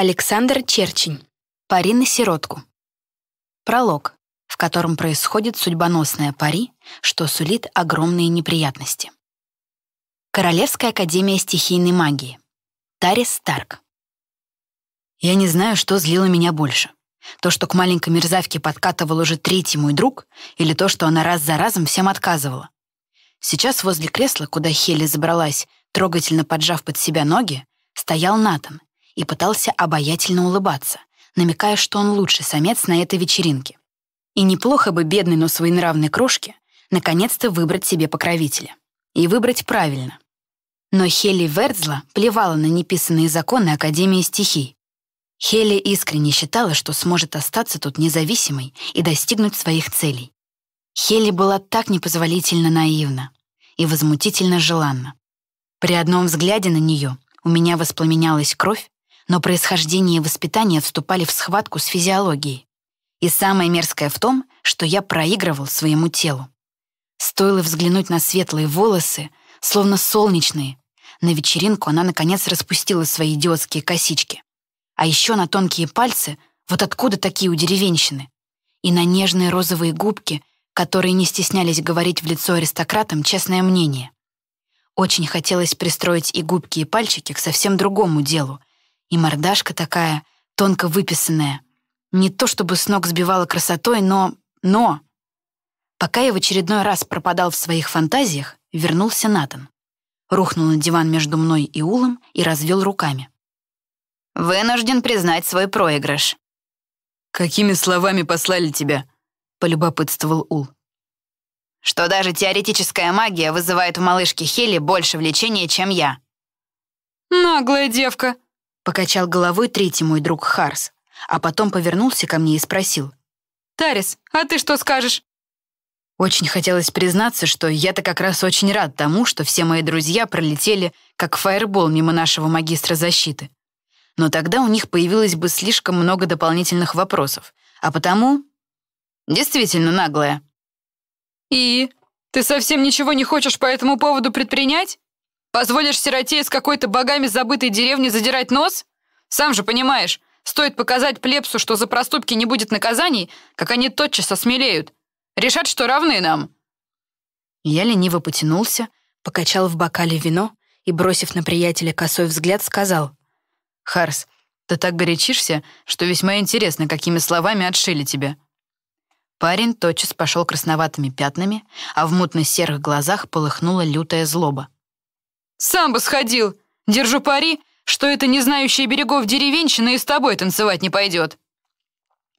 Александр Черчень. Пари на сиротку. Пролог, в котором происходит судьбоносная пари, что сулит огромные неприятности. Королевская академия стихийной магии. Тарис Старк. Я не знаю, что злило меня больше. То, что к маленькой мерзавке подкатывал уже третий мой друг, или то, что она раз за разом всем отказывала. Сейчас возле кресла, куда Хелли забралась, трогательно поджав под себя ноги, стоял Натан и пытался обаятельно улыбаться, намекая, что он лучший самец на этой вечеринке. И неплохо бы бедной, но своенравной крошке наконец-то выбрать себе покровителя. И выбрать правильно. Но Хелли Вердзла плевала на неписанные законы Академии стихий. Хелли искренне считала, что сможет остаться тут независимой и достигнуть своих целей. Хелли была так непозволительно наивна и возмутительно желанна. При одном взгляде на нее у меня воспламенялась кровь, но происхождение и воспитание вступали в схватку с физиологией. И самое мерзкое в том, что я проигрывал своему телу. Стоило взглянуть на светлые волосы, словно солнечные. На вечеринку она, наконец, распустила свои идиотские косички. А еще на тонкие пальцы, вот откуда такие у деревенщины. И на нежные розовые губки, которые не стеснялись говорить в лицо аристократам честное мнение. Очень хотелось пристроить и губки, и пальчики к совсем другому делу — и мордашка такая, тонко выписанная. Не то чтобы с ног сбивала красотой, но... но... Пока я в очередной раз пропадал в своих фантазиях, вернулся Натан. Рухнул на диван между мной и Улом и развел руками. «Вынужден признать свой проигрыш». «Какими словами послали тебя?» — полюбопытствовал Ул. «Что даже теоретическая магия вызывает у малышки Хели больше влечения, чем я». «Наглая девка!» Покачал головой третий мой друг Харс, а потом повернулся ко мне и спросил. «Тарис, а ты что скажешь?» Очень хотелось признаться, что я-то как раз очень рад тому, что все мои друзья пролетели как файербол мимо нашего магистра защиты. Но тогда у них появилось бы слишком много дополнительных вопросов, а потому... Действительно наглая. «И? Ты совсем ничего не хочешь по этому поводу предпринять?» Позволишь сироте из какой-то богами забытой деревни задирать нос? Сам же понимаешь, стоит показать плебсу, что за проступки не будет наказаний, как они тотчас осмелеют. Решат, что равны нам». Я лениво потянулся, покачал в бокале вино и, бросив на приятеля косой взгляд, сказал. «Харс, ты так горячишься, что весьма интересно, какими словами отшили тебя». Парень тотчас пошел красноватыми пятнами, а в мутно-серых глазах полыхнула лютая злоба. Сам бы сходил. Держу пари, что это не знающая берегов деревенщина и с тобой танцевать не пойдет.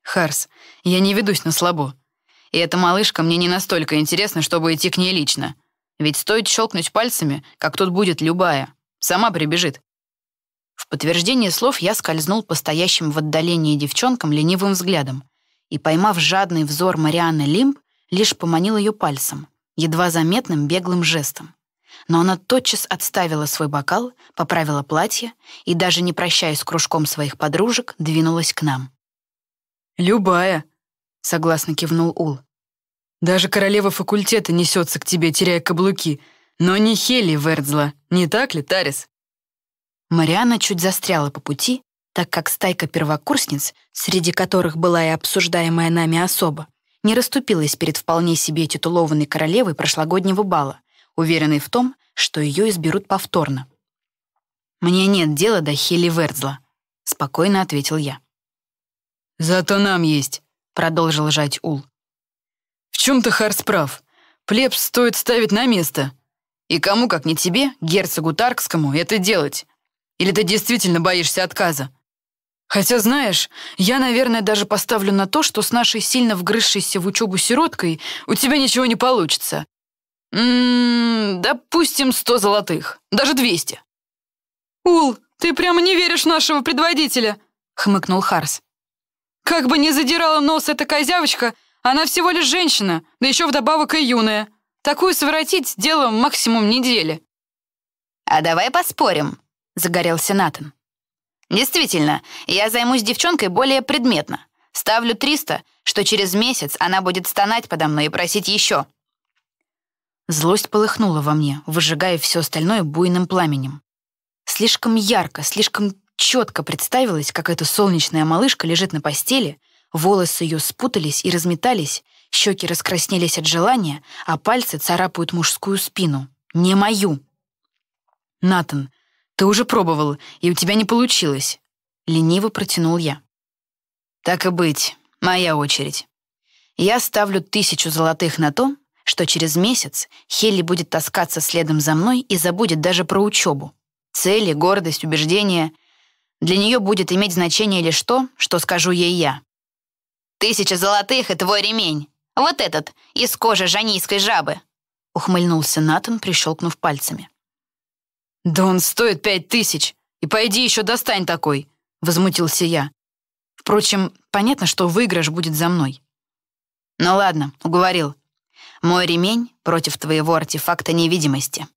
Харс, я не ведусь на слабо. И эта малышка мне не настолько интересна, чтобы идти к ней лично. Ведь стоит щелкнуть пальцами, как тут будет любая. Сама прибежит. В подтверждение слов я скользнул по стоящим в отдалении девчонкам ленивым взглядом и, поймав жадный взор Марианы Лимб, лишь поманил ее пальцем, едва заметным беглым жестом но она тотчас отставила свой бокал, поправила платье и, даже не прощаясь с кружком своих подружек, двинулась к нам. «Любая», — согласно кивнул Ул. «Даже королева факультета несется к тебе, теряя каблуки, но не Хели Вердзла, не так ли, Тарис?» Мариана чуть застряла по пути, так как стайка первокурсниц, среди которых была и обсуждаемая нами особа, не расступилась перед вполне себе титулованной королевой прошлогоднего бала, уверенной в том, что ее изберут повторно. «Мне нет дела до Хели Верцла», — спокойно ответил я. «Зато нам есть», — продолжил жать Ул. «В чем-то Харс прав. Плебс стоит ставить на место. И кому, как не тебе, герцогу Таркскому, это делать? Или ты действительно боишься отказа? Хотя, знаешь, я, наверное, даже поставлю на то, что с нашей сильно вгрызшейся в учебу сироткой у тебя ничего не получится, допустим, сто золотых. Даже двести. «Ул, ты прямо не веришь нашего предводителя!» — хмыкнул Харс. «Как бы ни задирала нос эта козявочка, она всего лишь женщина, да еще вдобавок и юная. Такую своротить — дело максимум недели». «А давай поспорим», — загорелся Натан. «Действительно, я займусь девчонкой более предметно. Ставлю 300, что через месяц она будет стонать подо мной и просить еще. Злость полыхнула во мне, выжигая все остальное буйным пламенем. Слишком ярко, слишком четко представилось, как эта солнечная малышка лежит на постели, волосы ее спутались и разметались, щеки раскраснелись от желания, а пальцы царапают мужскую спину. Не мою. «Натан, ты уже пробовал, и у тебя не получилось», — лениво протянул я. «Так и быть, моя очередь. Я ставлю тысячу золотых на то, что через месяц Хелли будет таскаться следом за мной и забудет даже про учебу. Цели, гордость, убеждения. Для нее будет иметь значение лишь то, что скажу ей я. «Тысяча золотых и твой ремень! Вот этот, из кожи жанийской жабы!» — ухмыльнулся Натан, прищелкнув пальцами. «Да он стоит пять тысяч! И пойди еще достань такой!» — возмутился я. Впрочем, понятно, что выигрыш будет за мной. «Ну ладно, уговорил. Мой ремень против твоего артефакта невидимости.